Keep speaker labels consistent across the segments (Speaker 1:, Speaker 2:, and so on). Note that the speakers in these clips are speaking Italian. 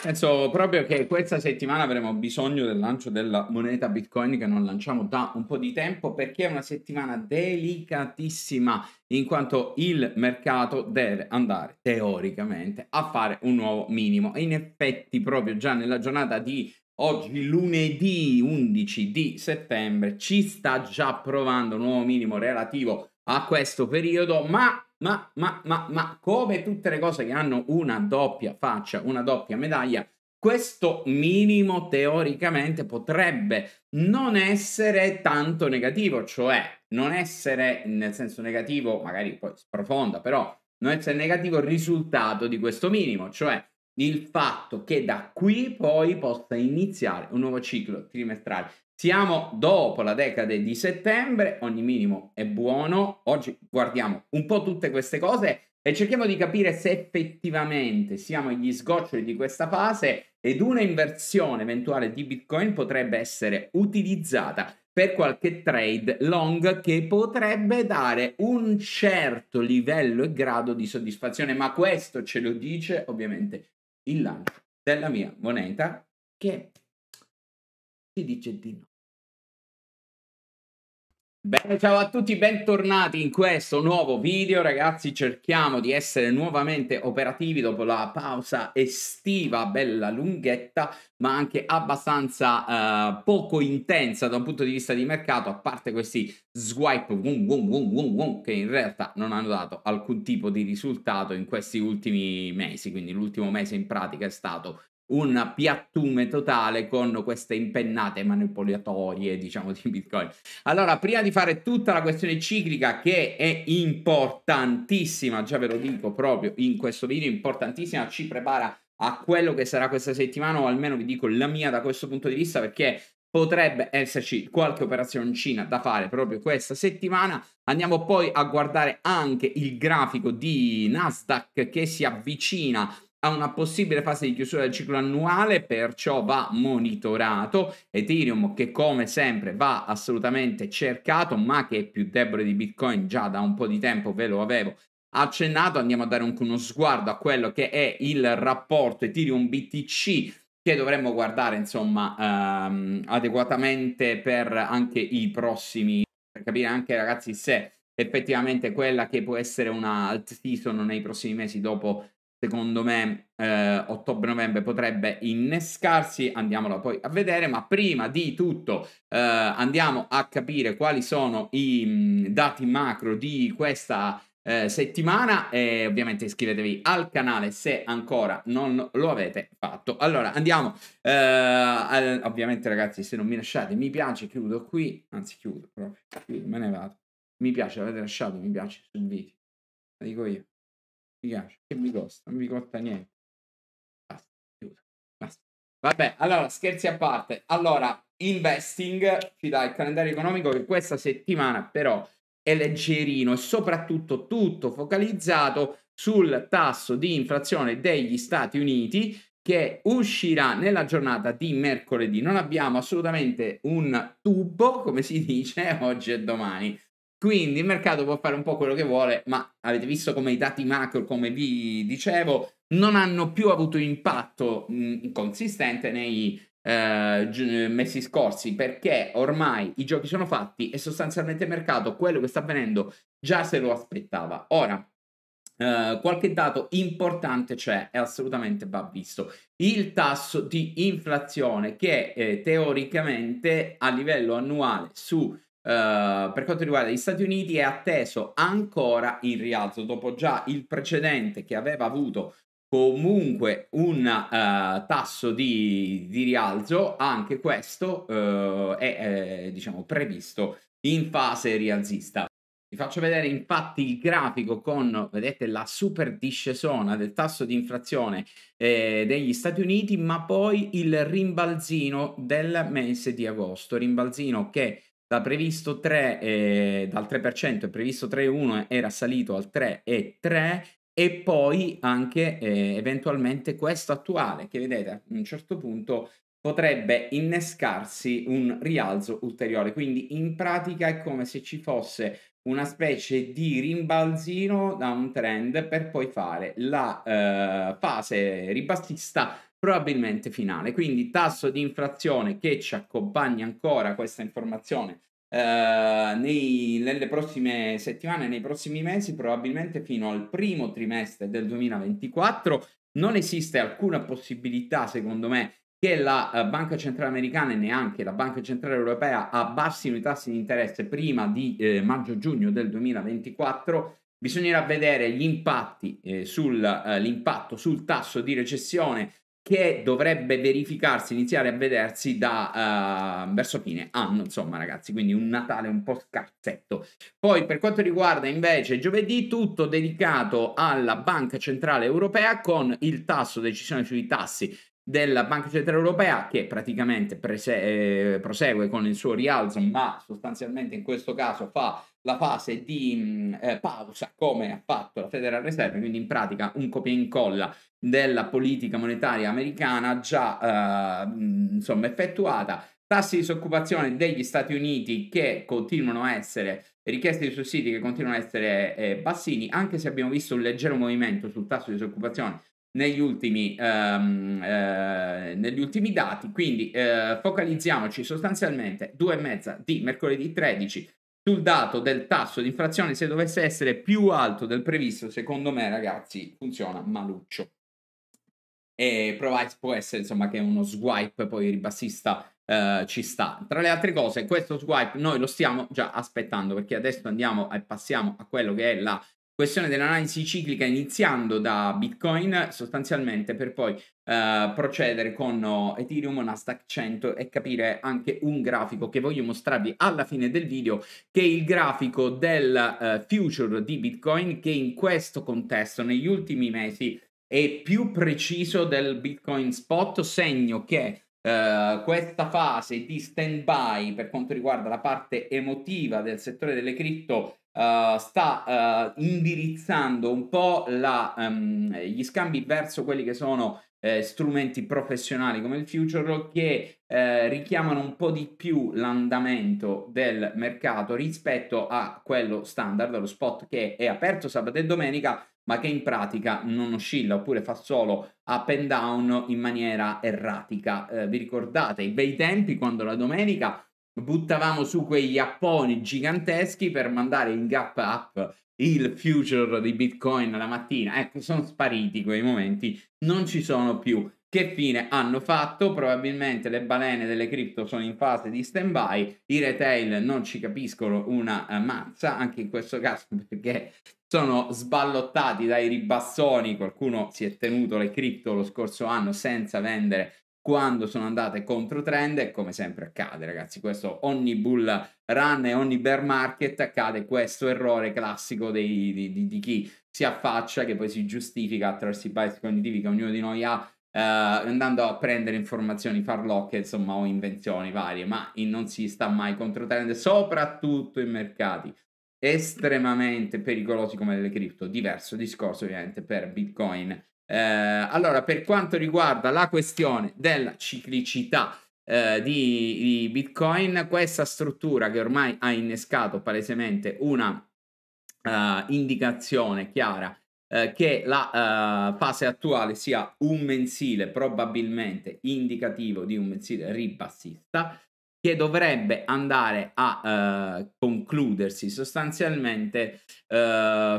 Speaker 1: Penso proprio che questa settimana avremo bisogno del lancio della moneta Bitcoin che non lanciamo da un po' di tempo perché è una settimana delicatissima in quanto il mercato deve andare teoricamente a fare un nuovo minimo e in effetti proprio già nella giornata di Oggi lunedì 11 di settembre ci sta già provando un nuovo minimo relativo a questo periodo, ma ma, ma, ma, ma come tutte le cose che hanno una doppia faccia, una doppia medaglia, questo minimo teoricamente potrebbe non essere tanto negativo, cioè non essere nel senso negativo, magari poi sprofonda, però non essere negativo il risultato di questo minimo, cioè il fatto che da qui poi possa iniziare un nuovo ciclo trimestrale siamo dopo la decade di settembre, ogni minimo è buono. Oggi guardiamo un po' tutte queste cose e cerchiamo di capire se effettivamente siamo agli sgoccioli di questa fase ed una inversione eventuale di Bitcoin potrebbe essere utilizzata per qualche trade long che potrebbe dare un certo livello e grado di soddisfazione, ma questo ce lo dice ovviamente il lancio della mia moneta che ci dice di no. Bene, ciao a tutti, bentornati in questo nuovo video. Ragazzi, cerchiamo di essere nuovamente operativi dopo la pausa estiva, bella lunghetta, ma anche abbastanza eh, poco intensa da un punto di vista di mercato, a parte questi swipe boom, boom, boom, che in realtà non hanno dato alcun tipo di risultato in questi ultimi mesi. Quindi l'ultimo mese in pratica è stato un piattume totale con queste impennate manipolatorie, diciamo, di Bitcoin. Allora, prima di fare tutta la questione ciclica, che è importantissima, già ve lo dico proprio in questo video, importantissima, ci prepara a quello che sarà questa settimana, o almeno vi dico la mia da questo punto di vista, perché potrebbe esserci qualche operazioncina da fare proprio questa settimana. Andiamo poi a guardare anche il grafico di Nasdaq che si avvicina a una possibile fase di chiusura del ciclo annuale, perciò va monitorato. Ethereum che come sempre va assolutamente cercato, ma che è più debole di Bitcoin già da un po' di tempo, ve lo avevo accennato. Andiamo a dare un, uno sguardo a quello che è il rapporto Ethereum BTC che dovremmo guardare insomma ehm, adeguatamente per anche i prossimi, per capire anche ragazzi se effettivamente quella che può essere una alt season nei prossimi mesi dopo secondo me, eh, ottobre-novembre potrebbe innescarsi, andiamola poi a vedere, ma prima di tutto eh, andiamo a capire quali sono i mm, dati macro di questa eh, settimana e ovviamente iscrivetevi al canale se ancora non lo avete fatto. Allora andiamo, eh, al, ovviamente ragazzi se non mi lasciate mi piace, chiudo qui, anzi chiudo proprio, qui me ne vado, mi piace, avete lasciato mi piace sul video, lo dico io mi piace, che mi costa, non mi costa niente. Basta, chiudo. Basta. Vabbè, allora scherzi a parte. Allora, investing ci dà il calendario economico che questa settimana però è leggerino e soprattutto tutto focalizzato sul tasso di inflazione degli Stati Uniti che uscirà nella giornata di mercoledì. Non abbiamo assolutamente un tubo, come si dice oggi e domani. Quindi il mercato può fare un po' quello che vuole, ma avete visto come i dati macro, come vi dicevo, non hanno più avuto impatto consistente nei eh, mesi scorsi, perché ormai i giochi sono fatti e sostanzialmente il mercato, quello che sta avvenendo, già se lo aspettava. Ora, Uh, qualche dato importante c'è e assolutamente va visto. Il tasso di inflazione che eh, teoricamente a livello annuale su Ehm, per quanto riguarda gli Stati Uniti è atteso ancora in rialzo dopo già il precedente che aveva avuto comunque un uh, tasso di, di, rialzo anche questo uh, è, è eh, diciamo previsto in fase rialzista vi faccio vedere infatti il grafico con, vedete, la super discesona del tasso di inflazione eh, degli Stati Uniti, ma poi il rimbalzino del mese di agosto, rimbalzino che da previsto 3, eh, dal 3% è previsto 3,1, era salito al 3,3 e poi anche eh, eventualmente questo attuale che vedete a un certo punto potrebbe innescarsi un rialzo ulteriore. Quindi in pratica è come se ci fosse una specie di rimbalzino da un trend per poi fare la eh, fase ribassista probabilmente finale. Quindi tasso di inflazione che ci accompagna ancora questa informazione eh, nei, nelle prossime settimane, nei prossimi mesi, probabilmente fino al primo trimestre del 2024. Non esiste alcuna possibilità, secondo me, che la eh, Banca Centrale Americana e neanche la Banca Centrale Europea abbassino i tassi di interesse prima di eh, maggio-giugno del 2024. Bisognerà vedere gli impatti, eh, sul, eh, sul tasso di recessione che dovrebbe verificarsi, iniziare a vedersi da uh, verso fine anno, insomma ragazzi, quindi un Natale un po' scarsetto. Poi per quanto riguarda invece giovedì, tutto dedicato alla Banca Centrale Europea con il tasso decisione sui tassi della Banca Centrale Europea che praticamente prese- eh, prosegue con il suo rialzo, ma sostanzialmente in questo caso fa la fase di mh, eh, pausa come ha fatto la Federal Reserve, quindi in pratica un copia e incolla della politica monetaria americana già eh, insomma effettuata. Tassi di disoccupazione degli Stati Uniti che continuano a essere richieste di sussidi che continuano a essere eh, bassini, anche se abbiamo visto un leggero movimento sul tasso di disoccupazione negli ultimi, um, eh, negli ultimi dati, quindi eh, focalizziamoci sostanzialmente due e mezza di mercoledì 13 sul dato del tasso di inflazione, se dovesse essere più alto del previsto, secondo me ragazzi funziona maluccio. E provide può essere insomma che uno swipe poi ribassista Uh, ci sta. Tra le altre cose, questo swipe noi lo stiamo già aspettando perché adesso andiamo e passiamo a quello che è la questione dell'analisi ciclica iniziando da Bitcoin sostanzialmente per poi eh, procedere con Ethereum, Nasdaq 100 e capire anche un grafico che voglio mostrarvi alla fine del video che è il grafico del eh, future di Bitcoin che in questo contesto negli ultimi mesi è più preciso del Bitcoin spot segno che Uh, questa fase di stand by per quanto riguarda la parte emotiva del settore delle cripto eh, sta uh, indirizzando un po' la, um, gli scambi verso quelli che sono eh, strumenti professionali come il Future che eh, richiamano un po' di più l'andamento del mercato rispetto a quello standard, lo spot che è aperto sabato e domenica ma che in pratica non oscilla oppure fa solo up and down in maniera erratica. Eh, vi ricordate i bei tempi quando la domenica buttavamo su quei apponi giganteschi per mandare in gap up il future di Bitcoin la mattina. Ecco, sono spariti quei momenti, non ci sono più. Che fine hanno fatto? Probabilmente le balene delle cripto sono in fase di stand-by, i retail non ci capiscono una eh, mazza, anche in questo caso perché sono sballottati dai ribassoni, qualcuno si è tenuto le cripto lo scorso anno senza vendere quando sono andate contro trend e come sempre accade ragazzi questo ogni bull run e ogni bear market accade questo errore classico dei, di, di, di, chi si affaccia che poi si giustifica attraverso i bias cognitivi che ognuno di noi ha eh, andando a prendere informazioni farlocche insomma o invenzioni varie ma non si sta mai contro trend soprattutto in mercati estremamente pericolosi come le cripto diverso discorso ovviamente per bitcoin eh, allora, per quanto riguarda la questione della ciclicità eh, di, di, Bitcoin, questa struttura che ormai ha innescato palesemente una uh, indicazione chiara eh, che la uh, fase attuale sia un mensile probabilmente indicativo di un mensile ribassista che dovrebbe andare a uh, concludersi sostanzialmente uh,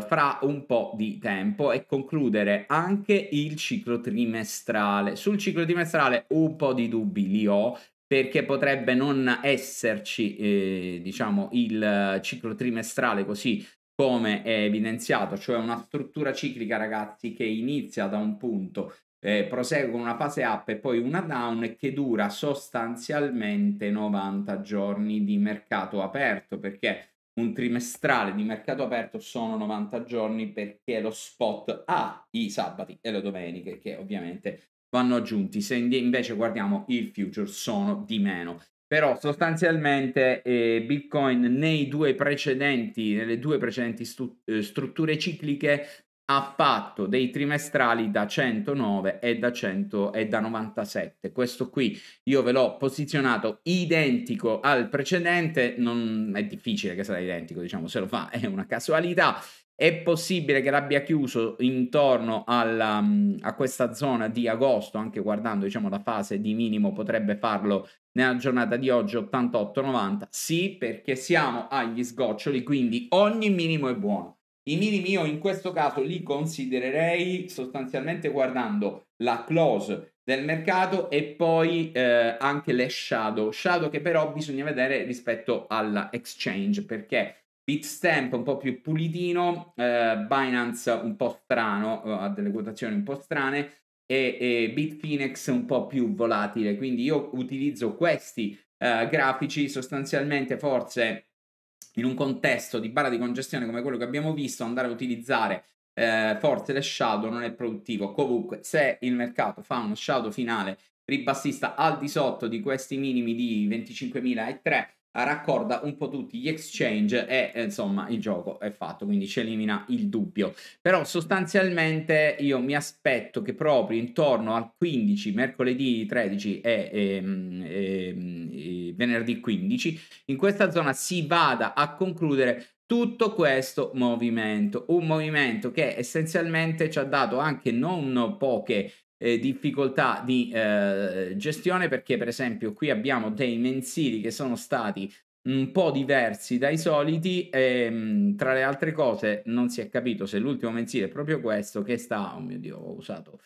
Speaker 1: fra un po' di tempo e concludere anche il ciclo trimestrale. Sul ciclo trimestrale un po' di dubbi li ho perché potrebbe non esserci, eh, diciamo, il ciclo trimestrale così come è evidenziato, cioè una struttura ciclica, ragazzi, che inizia da un punto eh, prosegue con una fase up e poi una down che dura sostanzialmente 90 giorni di mercato aperto perché un trimestrale di mercato aperto sono 90 giorni perché lo spot ha i sabati e le domeniche che ovviamente vanno aggiunti se invece guardiamo il future sono di meno però sostanzialmente eh, Bitcoin nei due precedenti, nelle due precedenti stru- eh, strutture cicliche a patto dei trimestrali da 109 e da, 100, e da 97. Questo qui io ve l'ho posizionato identico al precedente, non è difficile che sarà identico, diciamo, se lo fa è una casualità. È possibile che l'abbia chiuso intorno alla, a questa zona di agosto, anche guardando diciamo, la fase di minimo, potrebbe farlo nella giornata di oggi 88-90. Sì, perché siamo agli sgoccioli, quindi ogni minimo è buono. I minimi io in questo caso li considererei sostanzialmente guardando la close del mercato e poi eh, anche le shadow, shadow che però bisogna vedere rispetto alla exchange perché Bitstamp un po' più pulitino, eh, Binance un po' strano, eh, ha delle quotazioni un po' strane e, e Bitfinex un po' più volatile, quindi io utilizzo questi eh, grafici sostanzialmente forse in un contesto di barra di congestione come quello che abbiamo visto, andare a utilizzare eh, forze le shadow non è produttivo. Comunque, se il mercato fa uno shadow finale ribassista al di sotto di questi minimi di 25.003, raccorda un po' tutti gli exchange e eh, insomma il gioco è fatto, quindi ci elimina il dubbio. Però sostanzialmente io mi aspetto che proprio intorno al 15, mercoledì 13 e, e, ehm, e, ehm, e venerdì 15, in questa zona si vada a concludere tutto questo movimento, un movimento che essenzialmente ci ha dato anche non poche eh, difficoltà di eh, gestione perché per esempio qui abbiamo dei mensili che sono stati un po' diversi dai soliti e ehm, tra le altre cose non si è capito se l'ultimo mensile è proprio questo che sta, oh mio dio ho usato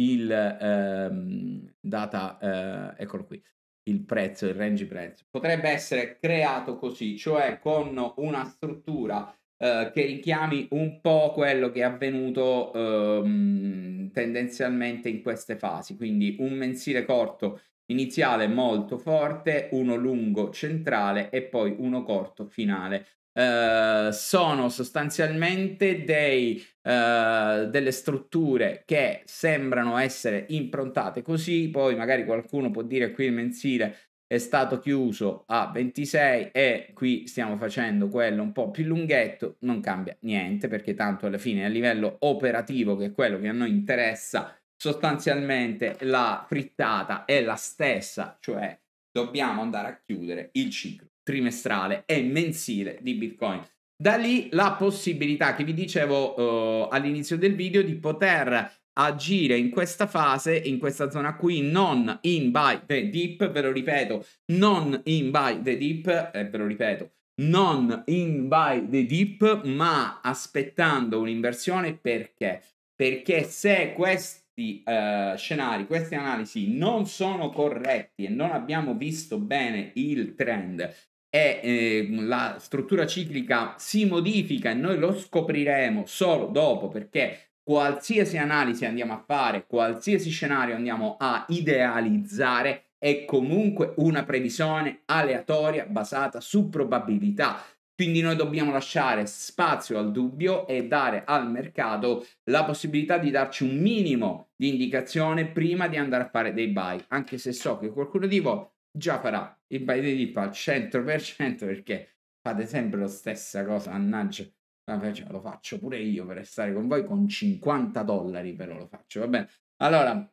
Speaker 1: il ehm, data, eh, eccolo qui, il prezzo, il range prezzo. Potrebbe essere creato così, cioè con una struttura eh, che richiami un po' quello che è avvenuto ehm, tendenzialmente in queste fasi, quindi un mensile corto iniziale molto forte, uno lungo centrale e poi uno corto finale. Eh, sono sostanzialmente dei, eh, delle strutture che sembrano essere improntate così, poi magari qualcuno può dire qui il mensile è stato chiuso a 26 e qui stiamo facendo quello un po' più lunghetto, non cambia niente perché tanto alla fine a livello operativo che è quello che a noi interessa sostanzialmente la frittata è la stessa, cioè dobbiamo andare a chiudere il ciclo trimestrale e mensile di Bitcoin. Da lì la possibilità che vi dicevo eh, all'inizio del video di poter agire in questa fase, in questa zona qui, non in by the deep, ve lo ripeto, non in by the deep, eh, ve lo ripeto, non in by the deep, ma aspettando un'inversione perché? Perché se questi eh, scenari, queste analisi non sono corretti e non abbiamo visto bene il trend e eh, la struttura ciclica si modifica e noi lo scopriremo solo dopo perché qualsiasi analisi andiamo a fare, qualsiasi scenario andiamo a idealizzare, è comunque una previsione aleatoria basata su probabilità. Quindi noi dobbiamo lasciare spazio al dubbio e dare al mercato la possibilità di darci un minimo di indicazione prima di andare a fare dei buy, anche se so che qualcuno di voi già farà il buy di dip al 100% perché fate sempre la stessa cosa, mannaggia. Vabbè, cioè, lo faccio pure io per stare con voi con 50 dollari, però lo faccio, va bene. Allora,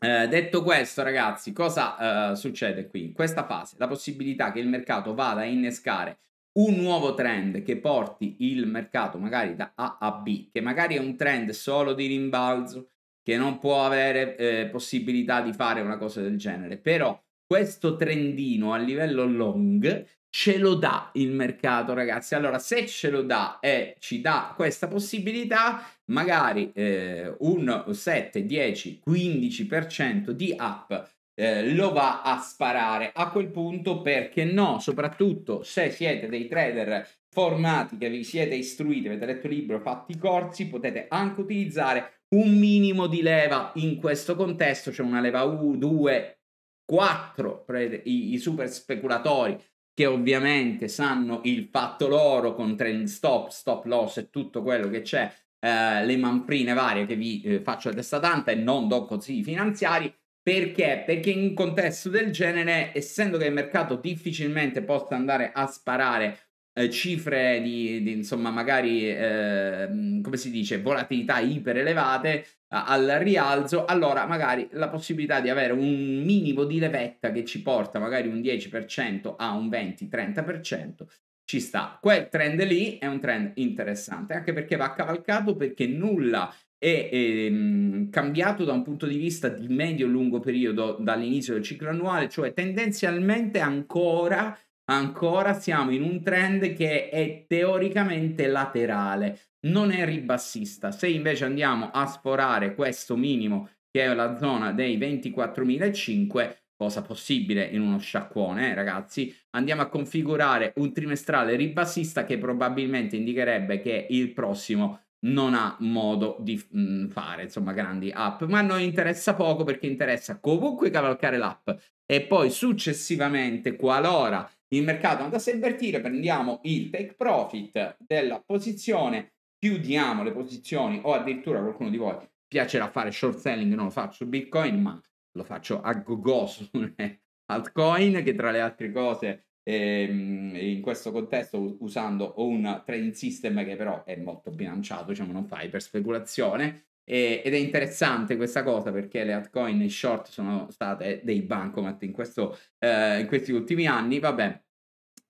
Speaker 1: eh, detto questo, ragazzi, cosa eh, succede qui? In questa fase, la possibilità che il mercato vada a innescare un nuovo trend che porti il mercato magari da A a B, che magari è un trend solo di rimbalzo, che non può avere eh, possibilità di fare una cosa del genere, però questo trendino a livello long ce lo dà il mercato, ragazzi. Allora, se ce lo dà e ci dà questa possibilità, magari eh, un 7, 10, 15% di app eh, lo va a sparare. A quel punto, perché no? Soprattutto se siete dei trader formati, che vi siete istruiti, avete letto libro, fatti i corsi, potete anche utilizzare un minimo di leva in questo contesto, cioè una leva U, 2, 4 i, i super speculatori che ovviamente sanno il fatto loro con trend stop, stop loss e tutto quello che c'è, eh, le manfrine varie che vi eh, faccio a testa tanta e non do consigli finanziari. Perché? Perché in un contesto del genere, essendo che il mercato difficilmente possa andare a sparare eh, cifre di, di, insomma, magari, eh, mm, come si dice, volatilità iperelevate eh, al rialzo, allora magari la possibilità di avere un minimo di levetta che ci porta magari un 10% a un 20-30% ci sta. Quel trend lì è un trend interessante, anche perché va cavalcato perché nulla è, è ehm, cambiato da un punto di vista di medio-lungo periodo dall'inizio del ciclo annuale, cioè tendenzialmente ancora ancora siamo in un trend che è teoricamente laterale, non è ribassista. Se invece andiamo a sforare questo minimo che è la zona dei 24.005, cosa possibile in uno sciacquone, eh, ragazzi, andiamo a configurare un trimestrale ribassista che probabilmente indicherebbe che il prossimo non ha modo di mh, mm, fare insomma grandi app ma a noi interessa poco perché interessa comunque cavalcare l'app e poi successivamente qualora il mercato andasse a invertire, prendiamo il take profit della posizione, chiudiamo le posizioni o addirittura qualcuno di voi piacerà fare short selling, non lo faccio su Bitcoin, ma lo faccio a go-go sulle altcoin che tra le altre cose ehm, in questo contesto usando un trading system che però è molto bilanciato, diciamo non fai per speculazione e, ed è interessante questa cosa perché le altcoin e i short sono state dei bancomat in, questo, eh, in questi ultimi anni, vabbè.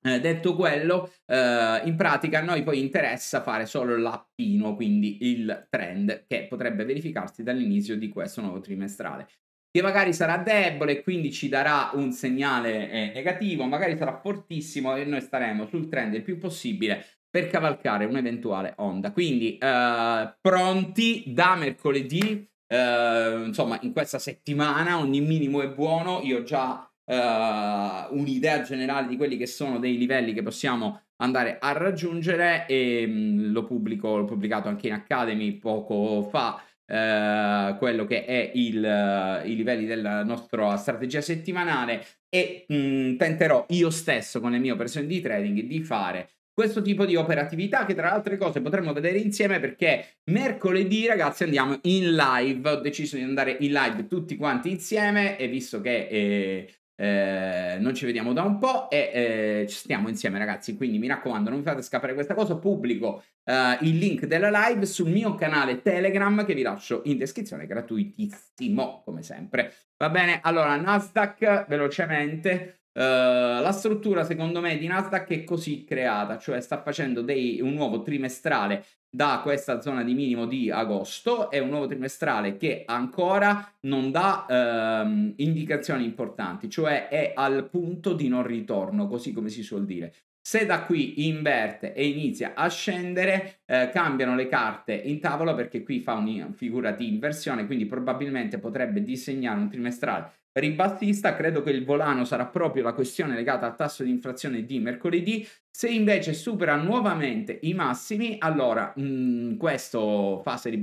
Speaker 1: Eh, detto quello, eh, in pratica a noi poi interessa fare solo l'appino, quindi il trend che potrebbe verificarsi dall'inizio di questo nuovo trimestrale che magari sarà debole e quindi ci darà un segnale eh, negativo, magari sarà fortissimo e noi staremo sul trend il più possibile per cavalcare un'eventuale onda. Quindi eh, pronti da mercoledì, eh, insomma in questa settimana ogni minimo è buono, io ho già eh, un'idea generale di quelli che sono dei livelli che possiamo andare a raggiungere e mh, mm, lo pubblico, l'ho pubblicato anche in Academy poco fa. Eh, quello che è il, eh, i livelli della nostra eh, strategia settimanale e mh, mm, tenterò io stesso con le mie operazioni di trading di fare questo tipo di operatività che tra le altre cose potremo vedere insieme perché mercoledì ragazzi andiamo in live, ho deciso di andare in live tutti quanti insieme e visto che eh, eh, non ci vediamo da un po' e eh, ci stiamo insieme ragazzi, quindi mi raccomando non mi fate scappare questa cosa, pubblico eh, il link della live sul mio canale Telegram che vi lascio in descrizione gratuitissimo come sempre. Va bene, allora Nasdaq velocemente. Eh, la struttura, secondo me, di Nasdaq è così creata, cioè sta facendo dei, un nuovo trimestrale da questa zona di minimo di agosto, è un nuovo trimestrale che ancora non dà uh, indicazioni importanti, cioè è al punto di non ritorno, così come si suol dire. Se da qui inverte e inizia a scendere, eh, cambiano le carte in tavola perché qui fa una figura di inversione, quindi probabilmente potrebbe disegnare un trimestrale per il Battista credo che il volano sarà proprio la questione legata al tasso di inflazione di mercoledì. Se invece supera nuovamente i massimi, allora mm, questa fase di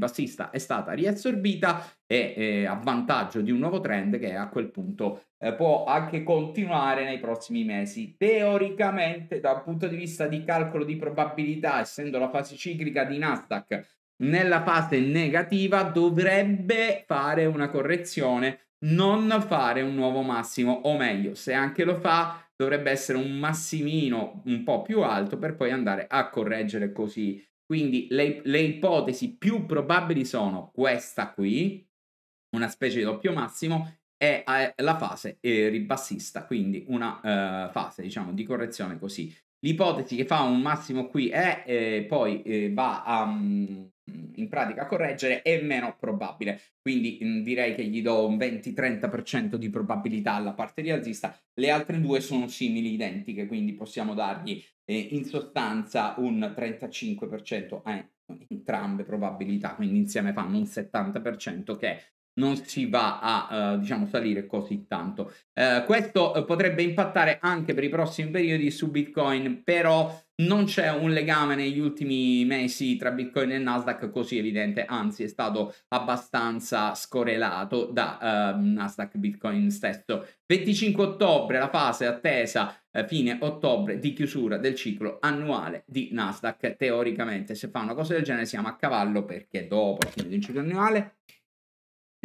Speaker 1: è stata riassorbita e eh, a vantaggio di un nuovo trend che a quel punto eh, può anche continuare nei prossimi mesi. Teoricamente, dal punto di vista di calcolo di probabilità, essendo la fase ciclica di Nasdaq nella fase negativa, dovrebbe fare una correzione non fare un nuovo massimo, o meglio, se anche lo fa, dovrebbe essere un massimino un po' più alto per poi andare a correggere così. Quindi le, le ipotesi più probabili sono questa qui, una specie di doppio massimo, e eh, la fase eh, ribassista, quindi una eh, fase diciamo di correzione così. L'ipotesi che fa un massimo qui è eh, poi eh, va a, mm, in pratica correggere è meno probabile. Quindi mh, direi che gli do un 20-30% di probabilità alla parte rialzista. Le altre due sono simili, identiche, quindi possiamo dargli eh, in sostanza un 35% a entrambe probabilità, quindi insieme fanno un 70% che non si va a eh, diciamo salire così tanto. Eh, questo eh, potrebbe impattare anche per i prossimi periodi su Bitcoin, però non c'è un legame negli ultimi mesi tra Bitcoin e Nasdaq così evidente, anzi è stato abbastanza scorrelato da eh, Nasdaq Bitcoin stesso. 25 ottobre la fase attesa eh, fine ottobre di chiusura del ciclo annuale di Nasdaq. Teoricamente se fa una cosa del genere siamo a cavallo perché dopo la fine di ciclo annuale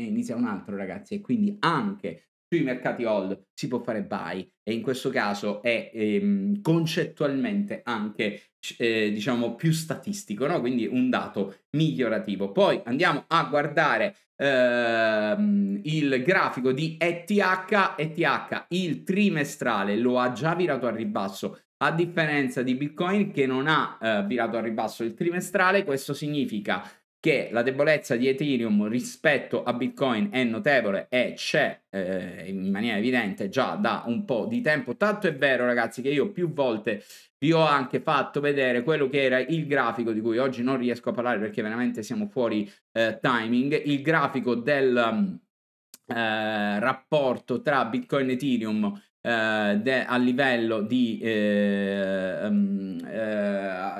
Speaker 1: ne inizia un altro ragazzi e quindi anche sui mercati hold si può fare buy e in questo caso è ehm, concettualmente anche eh, diciamo più statistico, no? quindi un dato migliorativo. Poi andiamo a guardare ehm, il grafico di ETH, ETH il trimestrale lo ha già virato a ribasso a differenza di Bitcoin che non ha eh, virato a ribasso il trimestrale, questo significa che la debolezza di Ethereum rispetto a Bitcoin è notevole e c'è eh, in maniera evidente già da un po' di tempo. Tanto è vero, ragazzi, che io più volte vi ho anche fatto vedere quello che era il grafico di cui oggi non riesco a parlare perché veramente siamo fuori eh, timing, il grafico del mm, eh, rapporto tra Bitcoin e Ethereum eh, de- a livello di, um,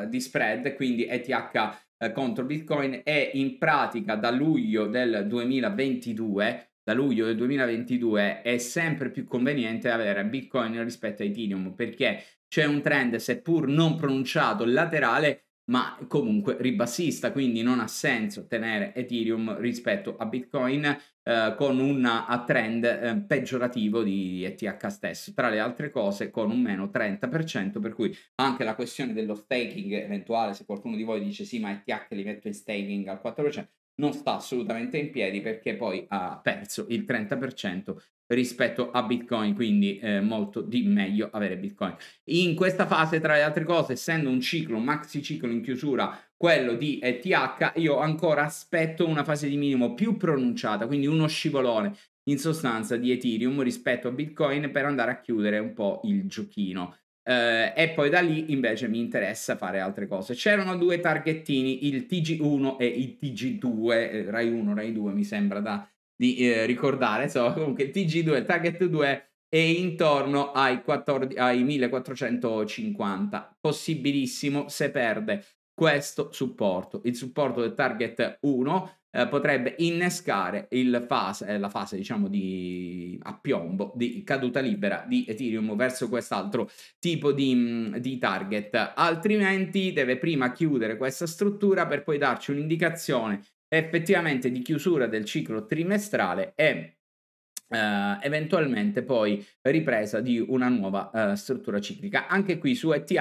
Speaker 1: di spread, quindi ETH contro Bitcoin e in pratica da luglio del 2022 da luglio del 2022 è sempre più conveniente avere Bitcoin rispetto a Ethereum perché c'è un trend seppur non pronunciato laterale ma comunque ribassista, quindi non ha senso tenere Ethereum rispetto a Bitcoin eh, con un trend eh, peggiorativo di ETH stesso, tra le altre cose con un meno 30%, per cui anche la questione dello staking eventuale, se qualcuno di voi dice sì ma ETH li metto in staking al 4%, non sta assolutamente in piedi perché poi ha perso il 30% rispetto a Bitcoin, quindi eh, molto di meglio avere Bitcoin. In questa fase, tra le altre cose, essendo un ciclo, un maxi ciclo in chiusura, quello di ETH, io ancora aspetto una fase di minimo più pronunciata, quindi uno scivolone in sostanza di Ethereum rispetto a Bitcoin per andare a chiudere un po' il giochino eh, e poi da lì invece mi interessa fare altre cose. C'erano due targettini, il TG1 e il TG2, eh, Rai 1, Rai 2 mi sembra da, di eh, ricordare, insomma comunque il TG2, il target 2 è intorno ai, 14, ai 1450, possibilissimo se perde questo supporto, il supporto del target 1 eh, potrebbe innescare fase, eh, la fase diciamo di, a piombo di caduta libera di Ethereum verso quest'altro tipo di, di target altrimenti deve prima chiudere questa struttura per poi darci un'indicazione effettivamente di chiusura del ciclo trimestrale e Uh, eventualmente poi ripresa di una nuova uh, struttura ciclica. Anche qui su ETH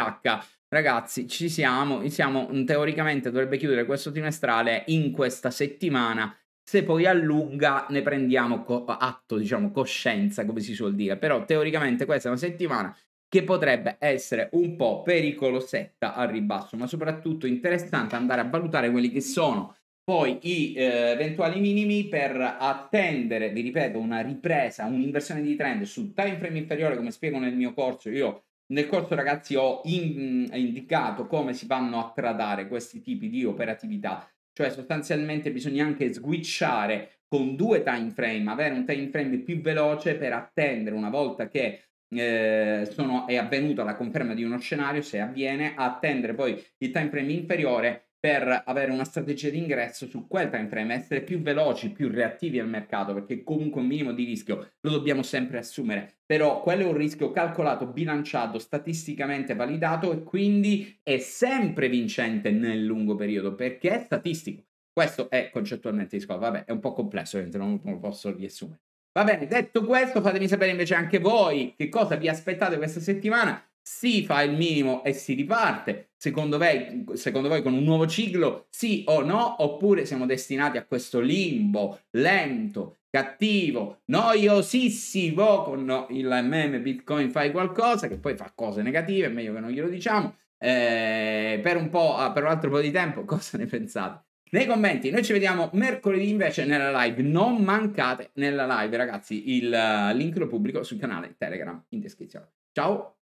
Speaker 1: Ragazzi, ci siamo, siamo, mm, teoricamente dovrebbe chiudere questo trimestrale in questa settimana. Se poi allunga ne prendiamo co- atto, diciamo, coscienza, come si suol dire. Però teoricamente questa è una settimana che potrebbe essere un po' pericolosetta al ribasso, ma soprattutto interessante andare a valutare quelli che sono poi i eh, eventuali minimi per attendere, vi ripeto, una ripresa, un'inversione di trend sul time frame inferiore, come spiego nel mio corso, io nel corso, ragazzi, ho in, indicato come si vanno a tradare questi tipi di operatività, cioè sostanzialmente bisogna anche switchare con due time frame, avere un time frame più veloce per attendere una volta che eh, sono, è avvenuta la conferma di uno scenario, se avviene, attendere poi il time frame inferiore per avere una strategia di ingresso su quel time frame, essere più veloci, più reattivi al mercato, perché comunque un minimo di rischio lo dobbiamo sempre assumere. Però quello è un rischio calcolato, bilanciato, statisticamente validato e quindi è sempre vincente nel lungo periodo, perché è statistico. Questo è concettualmente il discorso. Vabbè, è un po' complesso, non lo posso riassumere. Va bene, detto questo, fatemi sapere invece anche voi che cosa vi aspettate questa settimana si fa il minimo e si riparte? Secondo voi, secondo voi con un nuovo ciclo sì o no? Oppure siamo destinati a questo limbo lento, cattivo, noiosissimo con il meme Bitcoin fai qualcosa che poi fa cose negative, è meglio che non glielo diciamo, eh, per un po', ah, per un altro po' di tempo, cosa ne pensate? Nei commenti, noi ci vediamo mercoledì invece nella live, non mancate nella live ragazzi, il eh, link lo pubblico sul canale Telegram in descrizione. Ciao!